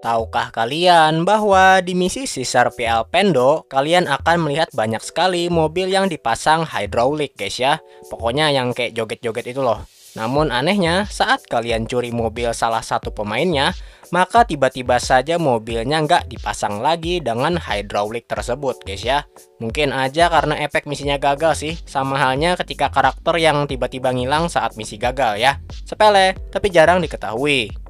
Tahukah kalian bahwa di misi Caesar PL Pendo, kalian akan melihat banyak sekali mobil yang dipasang hidrolik, guys ya. Pokoknya yang kayak joget-joget itu loh. Namun anehnya, saat kalian curi mobil salah satu pemainnya, maka tiba-tiba saja mobilnya nggak dipasang lagi dengan hidrolik tersebut guys ya. Mungkin aja karena efek misinya gagal sih, sama halnya ketika karakter yang tiba-tiba ngilang saat misi gagal ya. Sepele, tapi jarang diketahui.